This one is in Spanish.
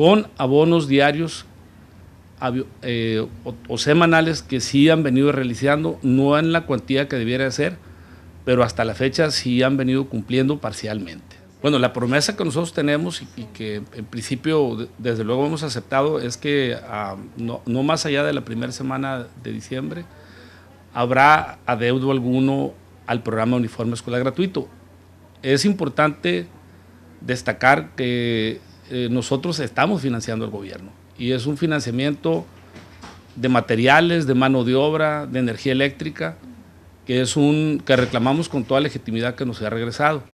con abonos diarios eh, o, semanales que sí han venido realizando, no en la cuantía que debiera ser, pero hasta la fecha sí han venido cumpliendo parcialmente. Bueno, la promesa que nosotros tenemos y, que en principio desde luego hemos aceptado es que ah, no, no, más allá de la primera semana de diciembre habrá adeudo alguno al programa Uniforme Escolar Gratuito. Es importante destacar que eh, nosotros estamos financiando al gobierno y es un financiamiento de materiales, de mano de obra, de energía eléctrica, que es un que reclamamos con toda legitimidad que nos ha regresado.